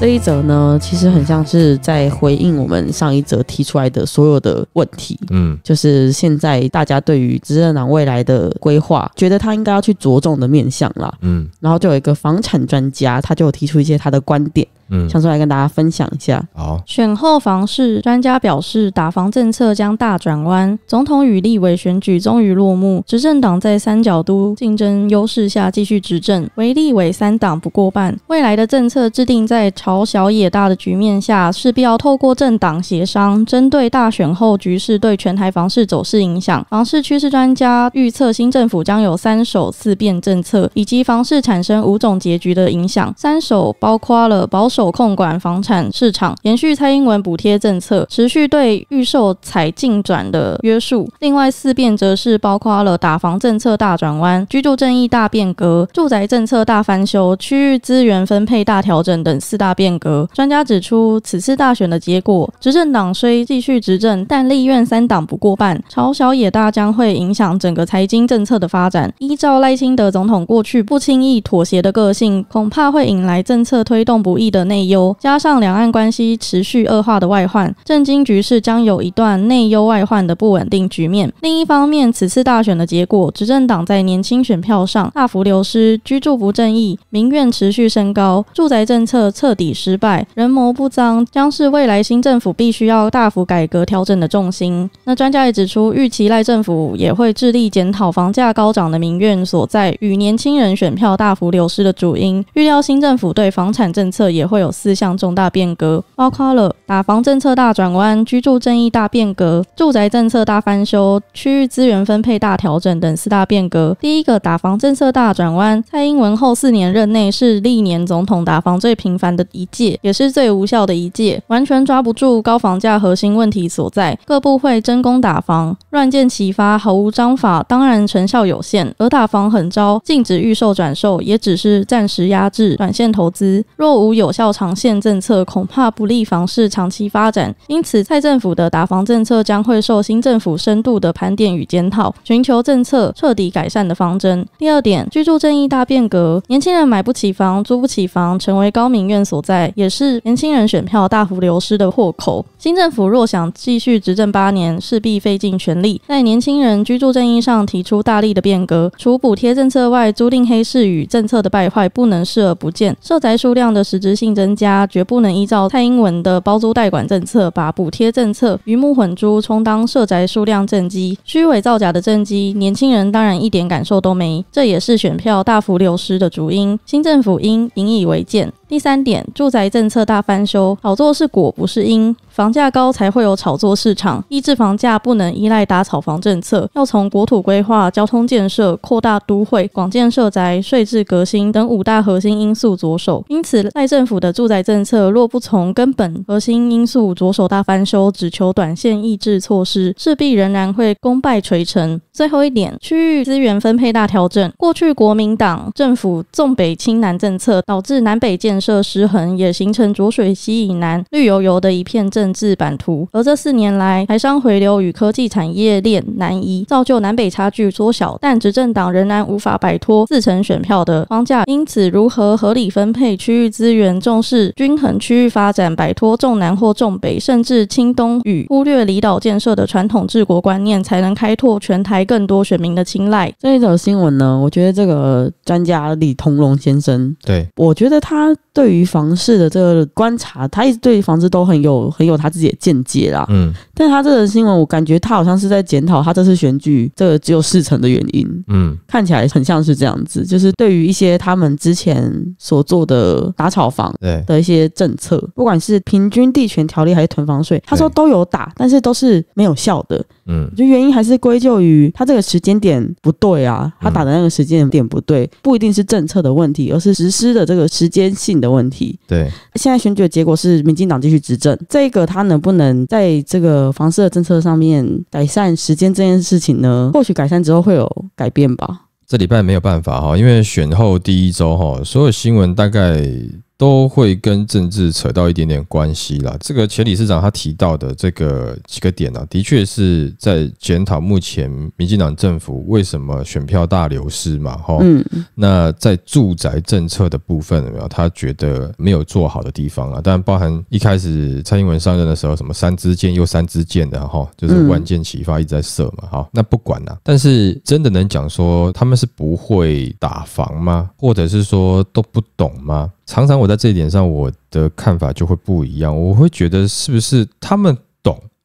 这一则呢，其实很像是在回应我们上一则提出来的所有的问题，嗯，就是现在大家对于执政男未来的规划，觉得他应该要去着重的面向啦，嗯，然后就有一个房产专家，他就提出一些他的观点。嗯，想出来跟大家分享一下。好，选后房市专家表示，打房政策将大转弯。总统与立委选举终于落幕，执政党在三角都竞争优势下继续执政，唯立委三党不过半。未来的政策制定在朝小野大的局面下，势必要透过政党协商。针对大选后局势对全台房市走势影响，房市趋势专家预测，新政府将有三手四变政策，以及房市产生五种结局的影响。三手包括了保守。手控管房产市场，延续蔡英文补贴政策，持续对预售采进转的约束。另外四变则是包括了打房政策大转弯、居住正义大变革、住宅政策大翻修、区域资源分配大调整等四大变革。专家指出，此次大选的结果，执政党虽继续执政，但立院三党不过半，朝小野大将会影响整个财经政策的发展。依照赖清德总统过去不轻易妥协的个性，恐怕会引来政策推动不易的。内忧加上两岸关系持续恶化的外患，政经局势将有一段内忧外患的不稳定局面。另一方面，此次大选的结果，执政党在年轻选票上大幅流失，居住不正义民怨持续升高，住宅政策彻底失败，人谋不彰，将是未来新政府必须要大幅改革调整的重心。那专家也指出，预期赖政府也会致力检讨房价高涨的民怨所在与年轻人选票大幅流失的主因，预料新政府对房产政策也会。有四项重大变革，包括了打房政策大转弯、居住正义大变革、住宅政策大翻修、区域资源分配大调整等四大变革。第一个打房政策大转弯，蔡英文后四年任内是历年总统打房最频繁的一届，也是最无效的一届，完全抓不住高房价核心问题所在。各部会争功打房，乱箭齐发，毫无章法，当然成效有限。而打房狠招，禁止预售转售，也只是暂时压制短线投资，若无有效。较长线政策恐怕不利房市长期发展，因此蔡政府的打房政策将会受新政府深度的盘点与检讨，寻求政策彻底改善的方针。第二点，居住正义大变革，年轻人买不起房、租不起房，成为高明院所在，也是年轻人选票大幅流失的祸口。新政府若想继续执政八年，势必费尽全力，在年轻人居住正义上提出大力的变革。除补贴政策外，租赁黑市与政策的败坏不能视而不见，受宅数量的实质性。增加绝不能依照蔡英文的包租代管政策，把补贴政策鱼目混珠，充当涉宅数量政绩，虚伪造假的政绩，年轻人当然一点感受都没，这也是选票大幅流失的主因。新政府应引以为鉴。第三点，住宅政策大翻修，炒作是果不是因，房价高才会有炒作市场，抑制房价不能依赖打炒房政策，要从国土规划、交通建设、扩大都会、广建设宅、税制革新等五大核心因素着手。因此，赖政府的住宅政策若不从根本核心因素着手大翻修，只求短线抑制措施，势必仍然会功败垂成。最后一点，区域资源分配大调整，过去国民党政府重北轻南政策，导致南北建设失衡也形成浊水溪以南绿油油的一片政治版图，而这四年来，台商回流与科技产业链南移，造就南北差距缩小，但执政党仍然无法摆脱自成选票的框架。因此，如何合理分配区域资源，重视均衡区域发展，摆脱重南或重北，甚至轻东与忽略离岛建设的传统治国观念，才能开拓全台更多选民的青睐。这一则新闻呢？我觉得这个专家李同荣先生，对，我觉得他。对于房市的这个观察，他一直对房子都很有很有他自己的见解啦。嗯，但他这个新闻，我感觉他好像是在检讨他这次选举这个只有四成的原因。嗯，看起来很像是这样子，就是对于一些他们之前所做的打炒房的一些政策，不管是平均地权条例还是囤房税，他说都有打，但是都是没有效的。嗯，就原因还是归咎于他这个时间点不对啊，他打的那个时间点不对，不一定是政策的问题，而是实施的这个时间性。的问题，对，现在选举的结果是民进党继续执政，这个他能不能在这个房市的政策上面改善时间这件事情呢？或许改善之后会有改变吧。这礼拜没有办法哈，因为选后第一周哈，所有新闻大概。都会跟政治扯到一点点关系啦。这个前理事长他提到的这个几个点呢，的确是在检讨目前民进党政府为什么选票大流失嘛。哈，嗯，那在住宅政策的部分有没有他觉得没有做好的地方啊？当然包含一开始蔡英文上任的时候，什么三支箭又三支箭的哈，就是万箭齐发一直在射嘛。哈。那不管呐，但是真的能讲说他们是不会打防吗？或者是说都不懂吗？常常我在这一点上，我的看法就会不一样。我会觉得，是不是他们？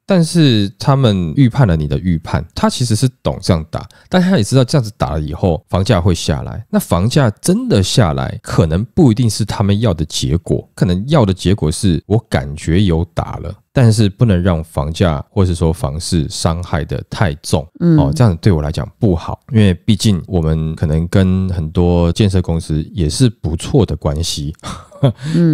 但是他们预判了你的预判，他其实是懂这样打，但他也知道这样子打了以后房价会下来。那房价真的下来，可能不一定是他们要的结果，可能要的结果是我感觉有打了，但是不能让房价或者说房市伤害的太重。哦，这样子对我来讲不好，因为毕竟我们可能跟很多建设公司也是不错的关系。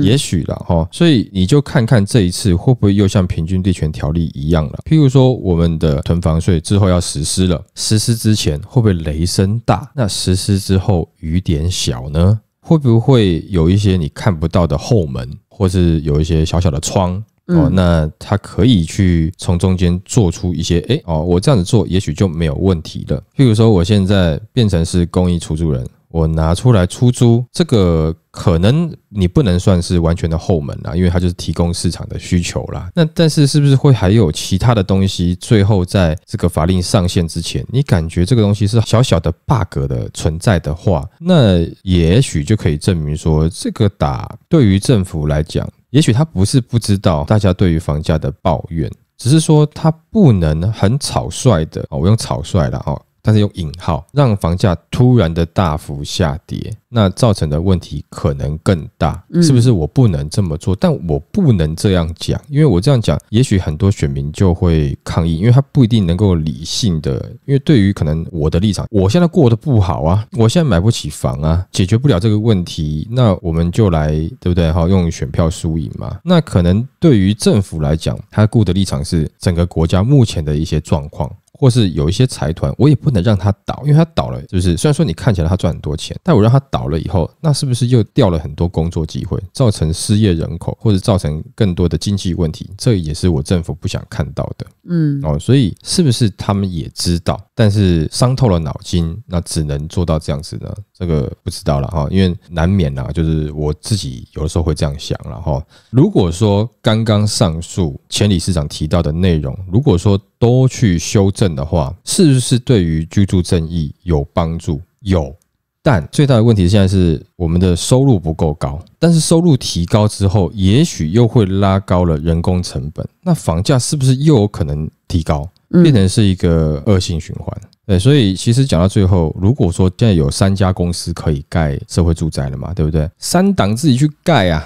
也许了哈，所以你就看看这一次会不会又像平均地权条例一样了。譬如说，我们的囤房税之后要实施了，实施之前会不会雷声大？那实施之后雨点小呢？会不会有一些你看不到的后门，或是有一些小小的窗？哦，那它可以去从中间做出一些，哎哦，我这样子做也许就没有问题了。譬如说，我现在变成是公益出租人。我拿出来出租，这个可能你不能算是完全的后门啦，因为它就是提供市场的需求啦。那但是是不是会还有其他的东西？最后在这个法令上线之前，你感觉这个东西是小小的 bug 的存在的话，那也许就可以证明说，这个打对于政府来讲，也许他不是不知道大家对于房价的抱怨，只是说他不能很草率的哦，我用草率了哦，但是用引号让房价突然的大幅下跌，那造成的问题可能更大，是不是？我不能这么做，但我不能这样讲，因为我这样讲，也许很多选民就会抗议，因为他不一定能够理性的，因为对于可能我的立场，我现在过得不好啊，我现在买不起房啊，解决不了这个问题，那我们就来，对不对？哈，用选票输赢嘛。那可能对于政府来讲，他顾的立场是整个国家目前的一些状况。或是有一些财团，我也不能让他倒，因为他倒了，就是虽然说你看起来他赚很多钱，但我让他倒了以后，那是不是又掉了很多工作机会，造成失业人口，或者造成更多的经济问题？这也是我政府不想看到的。嗯，哦，所以是不是他们也知道，但是伤透了脑筋，那只能做到这样子呢？这个不知道了哈，因为难免啦，就是我自己有的时候会这样想了哈。如果说刚刚上述钱理事长提到的内容，如果说都去修正的话，是不是对于居住正义有帮助？有，但最大的问题现在是我们的收入不够高。但是收入提高之后，也许又会拉高了人工成本，那房价是不是又有可能提高，变成是一个恶性循环？对，所以其实讲到最后，如果说现在有三家公司可以盖社会住宅了嘛，对不对？三党自己去盖啊。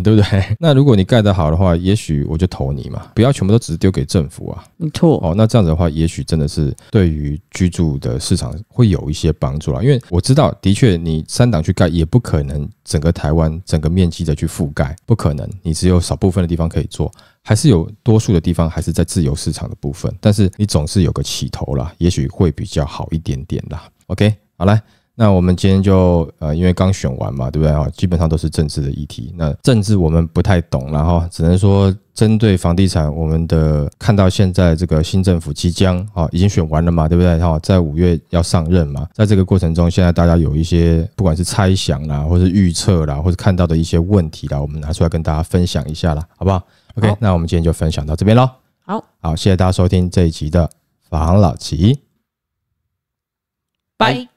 对不对？那如果你盖得好的话，也许我就投你嘛。不要全部都只是丢给政府啊。没错。哦，那这样子的话，也许真的是对于居住的市场会有一些帮助啦。因为我知道，的确你三档去盖，也不可能整个台湾整个面积的去覆盖，不可能。你只有少部分的地方可以做，还是有多数的地方还是在自由市场的部分。但是你总是有个起头啦，也许会比较好一点点啦。OK，好来。那我们今天就呃，因为刚选完嘛，对不对啊？基本上都是政治的议题。那政治我们不太懂，然后只能说针对房地产，我们的看到现在这个新政府即将啊，已经选完了嘛，对不对？哈，在五月要上任嘛，在这个过程中，现在大家有一些不管是猜想啦，或是预测啦，或者看到的一些问题啦，我们拿出来跟大家分享一下啦，好不好？OK，那我们今天就分享到这边喽。好，好，谢谢大家收听这一集的法老齐，拜。